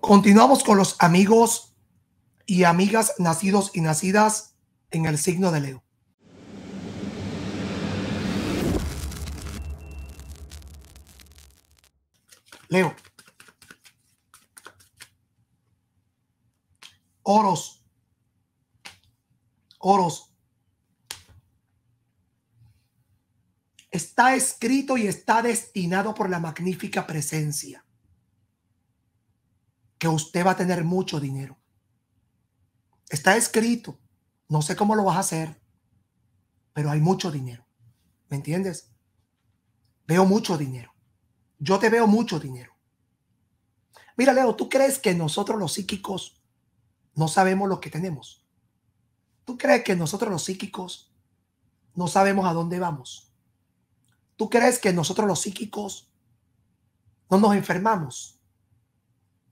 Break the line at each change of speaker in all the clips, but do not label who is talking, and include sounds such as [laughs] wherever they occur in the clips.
Continuamos con los amigos y amigas nacidos y nacidas en el signo de Leo. Leo. Oros. Oros. Está escrito y está destinado por la magnífica presencia que usted va a tener mucho dinero. Está escrito. No sé cómo lo vas a hacer, pero hay mucho dinero. ¿Me entiendes? Veo mucho dinero. Yo te veo mucho dinero. Mira, Leo, ¿tú crees que nosotros los psíquicos no sabemos lo que tenemos? ¿Tú crees que nosotros los psíquicos no sabemos a dónde vamos? ¿Tú crees que nosotros los psíquicos no nos enfermamos?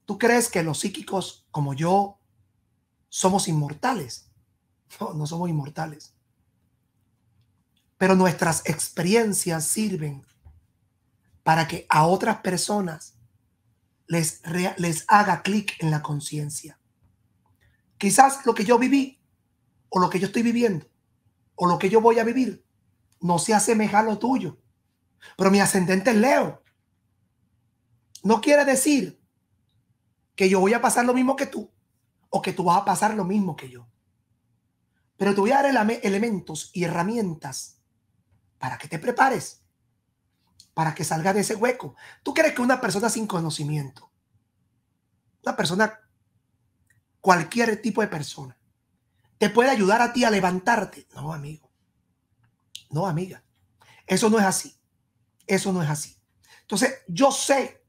¿Tú crees que los psíquicos como yo somos inmortales? [laughs] No, no somos inmortales. Pero nuestras experiencias sirven para que a otras personas les, les haga clic en la conciencia. Quizás lo que yo viví o lo que yo estoy viviendo o lo que yo voy a vivir no se asemeja a lo tuyo. Pero mi ascendente es Leo. No quiere decir que yo voy a pasar lo mismo que tú o que tú vas a pasar lo mismo que yo. Pero te voy a dar elementos y herramientas para que te prepares, para que salgas de ese hueco. ¿Tú crees que una persona sin conocimiento, una persona, cualquier tipo de persona, te puede ayudar a ti a levantarte? No, amigo. No, amiga. Eso no es así. Eso no es así. Entonces, yo sé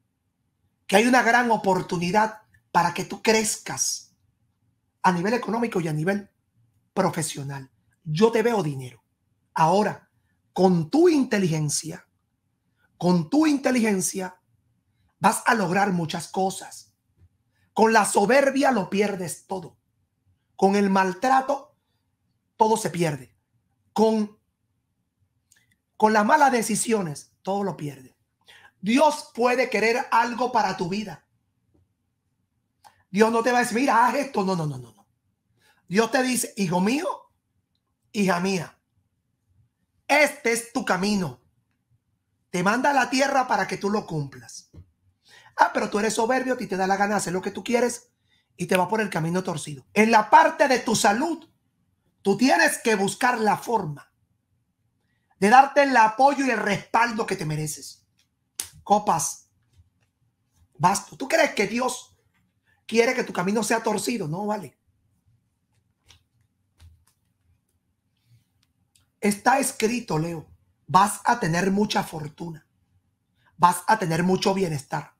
que hay una gran oportunidad para que tú crezcas a nivel económico y a nivel profesional. Yo te veo dinero. Ahora, con tu inteligencia, con tu inteligencia, vas a lograr muchas cosas. Con la soberbia lo pierdes todo. Con el maltrato, todo se pierde. Con, con las malas decisiones, todo lo pierdes. Dios puede querer algo para tu vida. Dios no te va a decir, mira, haz esto. No, no, no, no. Dios te dice, hijo mío, hija mía, este es tu camino. Te manda a la tierra para que tú lo cumplas. Ah, pero tú eres soberbio, y te da la gana de hacer lo que tú quieres y te va por el camino torcido. En la parte de tu salud, tú tienes que buscar la forma de darte el apoyo y el respaldo que te mereces copas. Basto. ¿Tú crees que Dios quiere que tu camino sea torcido? No, vale. Está escrito, Leo, vas a tener mucha fortuna. Vas a tener mucho bienestar.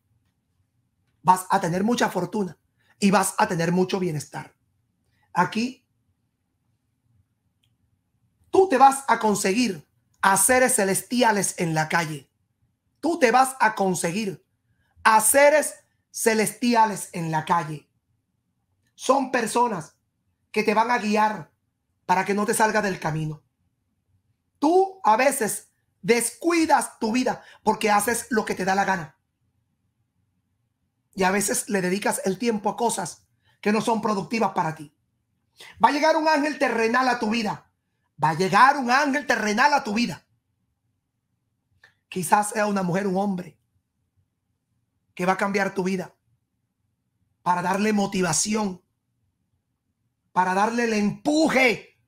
Vas a tener mucha fortuna y vas a tener mucho bienestar. Aquí tú te vas a conseguir a seres celestiales en la calle tú te vas a conseguir a seres celestiales en la calle. Son personas que te van a guiar para que no te salga del camino. Tú a veces descuidas tu vida porque haces lo que te da la gana. Y a veces le dedicas el tiempo a cosas que no son productivas para ti. Va a llegar un ángel terrenal a tu vida. Va a llegar un ángel terrenal a tu vida Quizás sea una mujer, un hombre, que va a cambiar tu vida para darle motivación, para darle el empuje,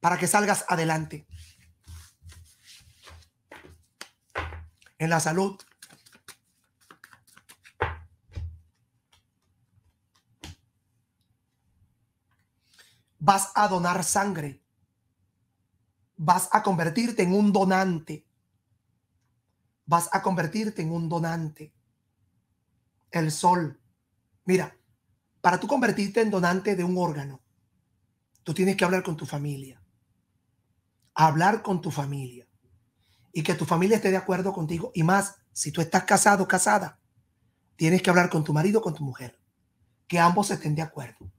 para que salgas adelante. En la salud. Vas a donar sangre. Vas a convertirte en un donante vas a convertirte en un donante. El sol. Mira, para tú convertirte en donante de un órgano, tú tienes que hablar con tu familia. Hablar con tu familia. Y que tu familia esté de acuerdo contigo. Y más, si tú estás casado o casada, tienes que hablar con tu marido o con tu mujer. Que ambos estén de acuerdo.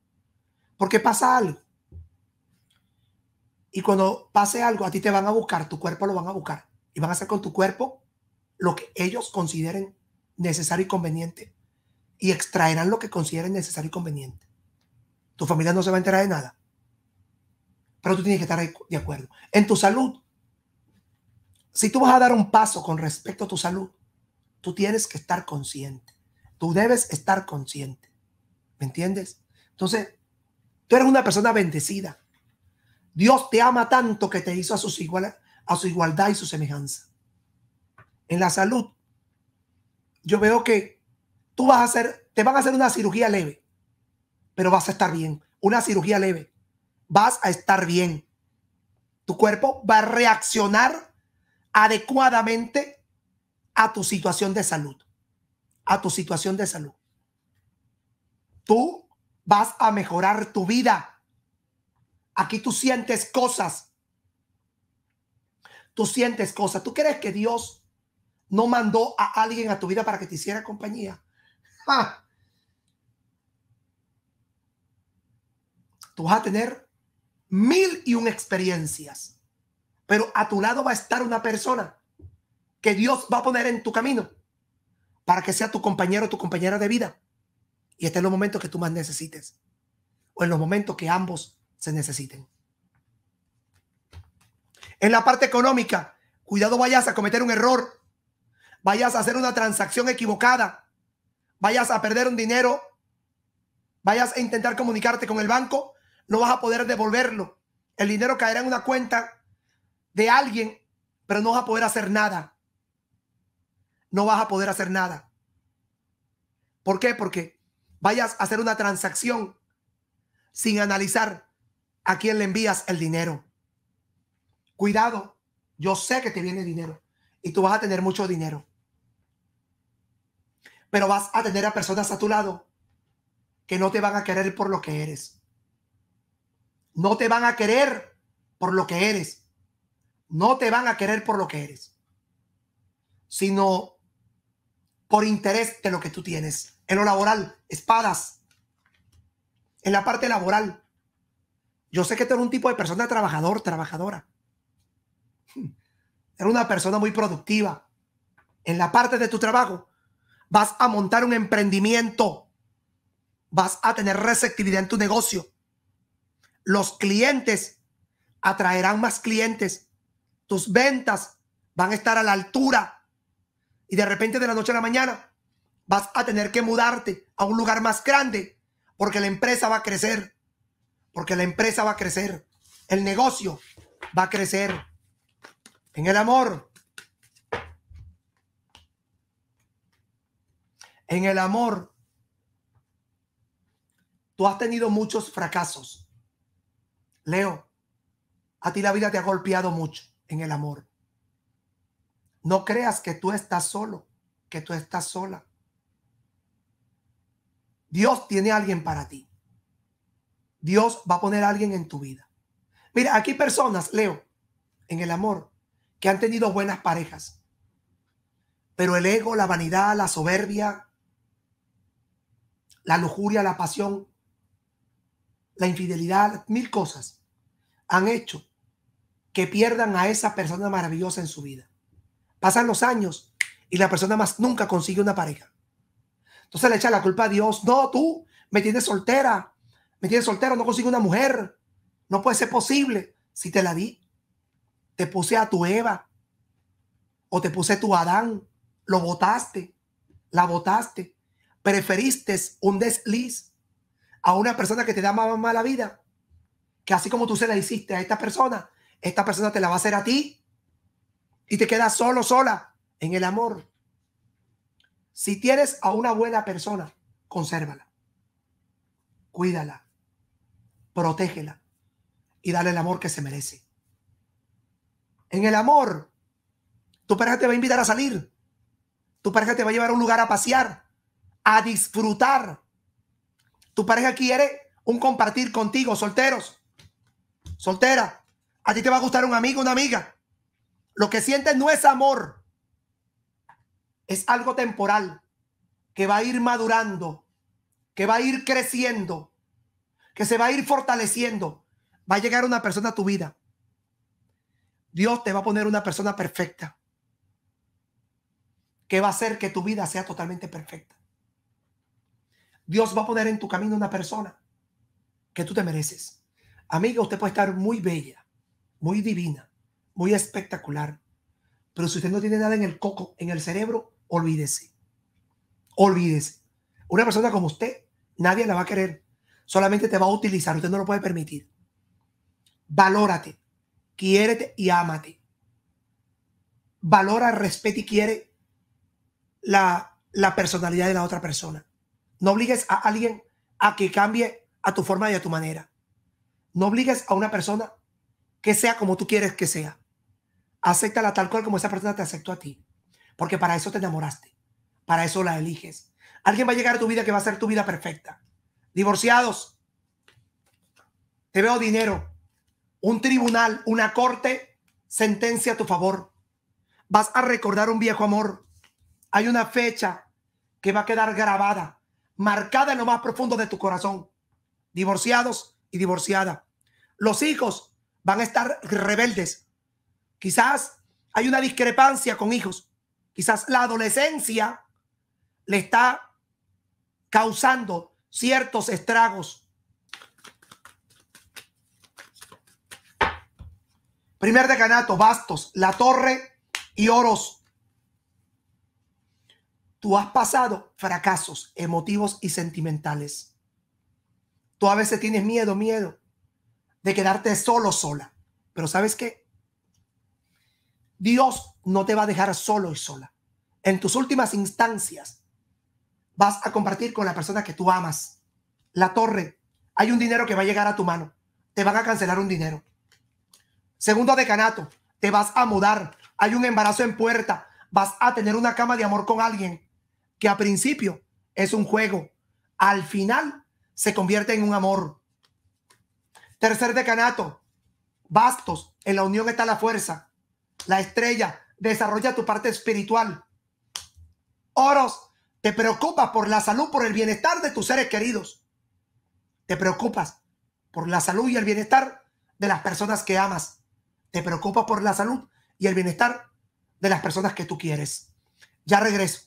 Porque pasa algo. Y cuando pase algo, a ti te van a buscar, tu cuerpo lo van a buscar. Y van a hacer con tu cuerpo lo que ellos consideren necesario y conveniente y extraerán lo que consideren necesario y conveniente. Tu familia no se va a enterar de nada, pero tú tienes que estar de acuerdo. En tu salud, si tú vas a dar un paso con respecto a tu salud, tú tienes que estar consciente. Tú debes estar consciente. ¿Me entiendes? Entonces, tú eres una persona bendecida. Dios te ama tanto que te hizo a, sus iguales, a su igualdad y su semejanza en la salud, yo veo que tú vas a hacer, te van a hacer una cirugía leve, pero vas a estar bien. Una cirugía leve, vas a estar bien. Tu cuerpo va a reaccionar adecuadamente a tu situación de salud, a tu situación de salud. Tú vas a mejorar tu vida. Aquí tú sientes cosas. Tú sientes cosas. Tú crees que Dios no mandó a alguien a tu vida para que te hiciera compañía. Tú vas a tener mil y un experiencias, pero a tu lado va a estar una persona que Dios va a poner en tu camino para que sea tu compañero o tu compañera de vida. Y este es los momentos que tú más necesites o en los momentos que ambos se necesiten. En la parte económica, cuidado vayas a cometer un error vayas a hacer una transacción equivocada, vayas a perder un dinero, vayas a intentar comunicarte con el banco, no vas a poder devolverlo. El dinero caerá en una cuenta de alguien, pero no vas a poder hacer nada. No vas a poder hacer nada. ¿Por qué? Porque vayas a hacer una transacción sin analizar a quién le envías el dinero. Cuidado, yo sé que te viene dinero y tú vas a tener mucho dinero pero vas a tener a personas a tu lado que no te van a querer por lo que eres. No te van a querer por lo que eres. No te van a querer por lo que eres, sino por interés de lo que tú tienes. En lo laboral, espadas. En la parte laboral. Yo sé que tú eres un tipo de persona trabajador, trabajadora. Hmm. Era una persona muy productiva. En la parte de tu trabajo, vas a montar un emprendimiento, vas a tener receptividad en tu negocio. Los clientes atraerán más clientes, tus ventas van a estar a la altura y de repente de la noche a la mañana vas a tener que mudarte a un lugar más grande porque la empresa va a crecer, porque la empresa va a crecer, el negocio va a crecer. En el amor, En el amor, tú has tenido muchos fracasos. Leo, a ti la vida te ha golpeado mucho en el amor. No creas que tú estás solo, que tú estás sola. Dios tiene a alguien para ti. Dios va a poner a alguien en tu vida. Mira, aquí personas, Leo, en el amor, que han tenido buenas parejas. Pero el ego, la vanidad, la soberbia, la lujuria, la pasión, la infidelidad, mil cosas han hecho que pierdan a esa persona maravillosa en su vida. Pasan los años y la persona más nunca consigue una pareja. Entonces le echa la culpa a Dios. No, tú me tienes soltera, me tienes soltera, no consigo una mujer. No puede ser posible. Si te la di, te puse a tu Eva o te puse a tu Adán, lo botaste, la botaste preferiste un desliz a una persona que te da más mala vida, que así como tú se la hiciste a esta persona, esta persona te la va a hacer a ti y te quedas solo, sola en el amor. Si tienes a una buena persona, consérvala, cuídala, protégela y dale el amor que se merece. En el amor, tu pareja te va a invitar a salir, tu pareja te va a llevar a un lugar a pasear, a disfrutar. Tu pareja quiere un compartir contigo, solteros, soltera. A ti te va a gustar un amigo, una amiga. Lo que sientes no es amor, es algo temporal que va a ir madurando, que va a ir creciendo, que se va a ir fortaleciendo. Va a llegar una persona a tu vida. Dios te va a poner una persona perfecta que va a hacer que tu vida sea totalmente perfecta. Dios va a poner en tu camino una persona que tú te mereces. Amiga, usted puede estar muy bella, muy divina, muy espectacular, pero si usted no tiene nada en el coco, en el cerebro, olvídese. Olvídese. Una persona como usted, nadie la va a querer. Solamente te va a utilizar. Usted no lo puede permitir. Valórate, quiérete y ámate. Valora, respete y quiere la personalidad de la otra persona. No obligues a alguien a que cambie a tu forma y a tu manera. No obligues a una persona que sea como tú quieres que sea. Acéptala tal cual como esa persona te aceptó a ti. Porque para eso te enamoraste. Para eso la eliges. Alguien va a llegar a tu vida que va a ser tu vida perfecta. Divorciados. Te veo dinero. Un tribunal, una corte, sentencia a tu favor. Vas a recordar un viejo amor. Hay una fecha que va a quedar grabada marcada en lo más profundo de tu corazón. Divorciados y divorciada. Los hijos van a estar rebeldes. Quizás hay una discrepancia con hijos. Quizás la adolescencia le está causando ciertos estragos. Primer decanato, bastos, la torre y oros. Tú has pasado fracasos emotivos y sentimentales. Tú a veces tienes miedo, miedo de quedarte solo, sola. Pero sabes qué? Dios no te va a dejar solo y sola. En tus últimas instancias vas a compartir con la persona que tú amas. La torre, hay un dinero que va a llegar a tu mano. Te van a cancelar un dinero. Segundo decanato, te vas a mudar. Hay un embarazo en puerta. Vas a tener una cama de amor con alguien que a principio es un juego, al final se convierte en un amor. Tercer decanato, bastos, en la unión está la fuerza. La estrella, desarrolla tu parte espiritual. Oros, te preocupas por la salud, por el bienestar de tus seres queridos. Te preocupas por la salud y el bienestar de las personas que amas. Te preocupas por la salud y el bienestar de las personas que tú quieres. Ya regreso.